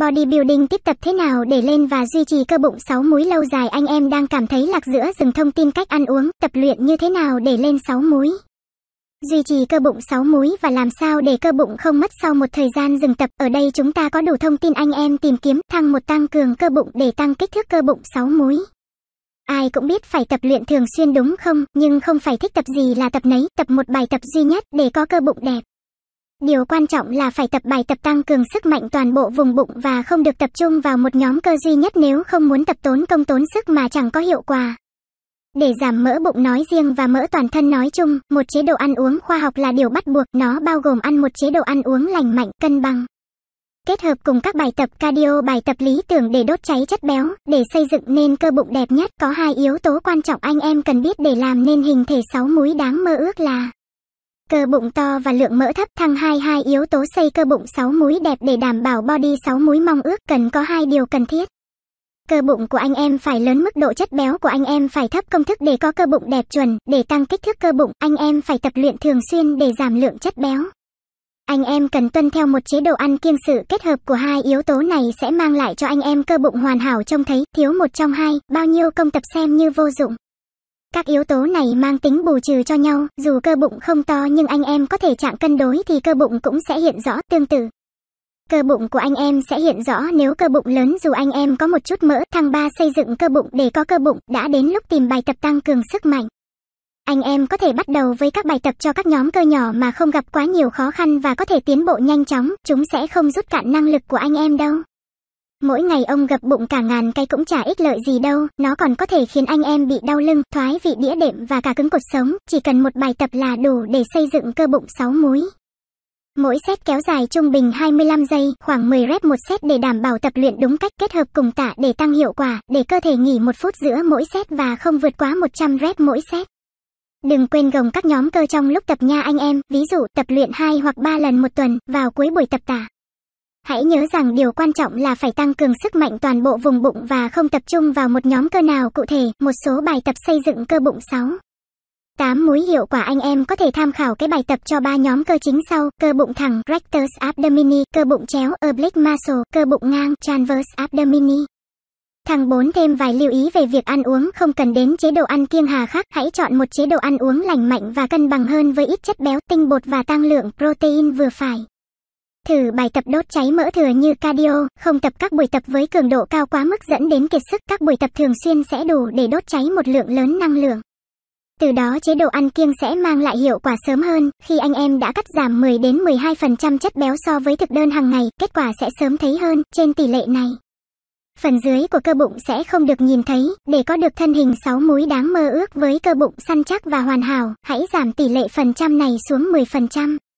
Bodybuilding tiếp tập thế nào để lên và duy trì cơ bụng 6 múi lâu dài anh em đang cảm thấy lạc giữa rừng thông tin cách ăn uống, tập luyện như thế nào để lên 6 múi. Duy trì cơ bụng 6 múi và làm sao để cơ bụng không mất sau một thời gian dừng tập. Ở đây chúng ta có đủ thông tin anh em tìm kiếm thăng một tăng cường cơ bụng để tăng kích thước cơ bụng 6 múi. Ai cũng biết phải tập luyện thường xuyên đúng không, nhưng không phải thích tập gì là tập nấy, tập một bài tập duy nhất để có cơ bụng đẹp. Điều quan trọng là phải tập bài tập tăng cường sức mạnh toàn bộ vùng bụng và không được tập trung vào một nhóm cơ duy nhất nếu không muốn tập tốn công tốn sức mà chẳng có hiệu quả. Để giảm mỡ bụng nói riêng và mỡ toàn thân nói chung, một chế độ ăn uống khoa học là điều bắt buộc, nó bao gồm ăn một chế độ ăn uống lành mạnh, cân bằng. Kết hợp cùng các bài tập cardio bài tập lý tưởng để đốt cháy chất béo, để xây dựng nên cơ bụng đẹp nhất có hai yếu tố quan trọng anh em cần biết để làm nên hình thể sáu múi đáng mơ ước là cơ bụng to và lượng mỡ thấp thăng hai hai yếu tố xây cơ bụng 6 múi đẹp để đảm bảo body 6 múi mong ước cần có hai điều cần thiết. Cơ bụng của anh em phải lớn mức độ chất béo của anh em phải thấp công thức để có cơ bụng đẹp chuẩn, để tăng kích thước cơ bụng, anh em phải tập luyện thường xuyên để giảm lượng chất béo. Anh em cần tuân theo một chế độ ăn kiêng sự kết hợp của hai yếu tố này sẽ mang lại cho anh em cơ bụng hoàn hảo trông thấy, thiếu một trong hai, bao nhiêu công tập xem như vô dụng. Các yếu tố này mang tính bù trừ cho nhau, dù cơ bụng không to nhưng anh em có thể trạng cân đối thì cơ bụng cũng sẽ hiện rõ tương tự. Cơ bụng của anh em sẽ hiện rõ nếu cơ bụng lớn dù anh em có một chút mỡ. thăng ba xây dựng cơ bụng để có cơ bụng đã đến lúc tìm bài tập tăng cường sức mạnh. Anh em có thể bắt đầu với các bài tập cho các nhóm cơ nhỏ mà không gặp quá nhiều khó khăn và có thể tiến bộ nhanh chóng, chúng sẽ không rút cạn năng lực của anh em đâu. Mỗi ngày ông gập bụng cả ngàn cây cũng chả ích lợi gì đâu, nó còn có thể khiến anh em bị đau lưng, thoái vị đĩa đệm và cả cứng cột sống, chỉ cần một bài tập là đủ để xây dựng cơ bụng 6 múi. Mỗi set kéo dài trung bình 25 giây, khoảng 10 rep một set để đảm bảo tập luyện đúng cách kết hợp cùng tạ để tăng hiệu quả, để cơ thể nghỉ một phút giữa mỗi set và không vượt quá 100 rep mỗi set. Đừng quên gồng các nhóm cơ trong lúc tập nha anh em, ví dụ tập luyện 2 hoặc 3 lần một tuần, vào cuối buổi tập tạ. Hãy nhớ rằng điều quan trọng là phải tăng cường sức mạnh toàn bộ vùng bụng và không tập trung vào một nhóm cơ nào cụ thể. Một số bài tập xây dựng cơ bụng 6. 8 múi hiệu quả anh em có thể tham khảo cái bài tập cho ba nhóm cơ chính sau: cơ bụng thẳng rectus abdomini, cơ bụng chéo oblique muscle, cơ bụng ngang transverse abdomini. Thằng 4 thêm vài lưu ý về việc ăn uống không cần đến chế độ ăn kiêng hà khắc, hãy chọn một chế độ ăn uống lành mạnh và cân bằng hơn với ít chất béo, tinh bột và tăng lượng protein vừa phải. Thử bài tập đốt cháy mỡ thừa như cardio, không tập các buổi tập với cường độ cao quá mức dẫn đến kiệt sức. Các buổi tập thường xuyên sẽ đủ để đốt cháy một lượng lớn năng lượng. Từ đó chế độ ăn kiêng sẽ mang lại hiệu quả sớm hơn, khi anh em đã cắt giảm 10 đến 12% chất béo so với thực đơn hàng ngày, kết quả sẽ sớm thấy hơn trên tỷ lệ này. Phần dưới của cơ bụng sẽ không được nhìn thấy, để có được thân hình 6 múi đáng mơ ước với cơ bụng săn chắc và hoàn hảo, hãy giảm tỷ lệ phần trăm này xuống 10%.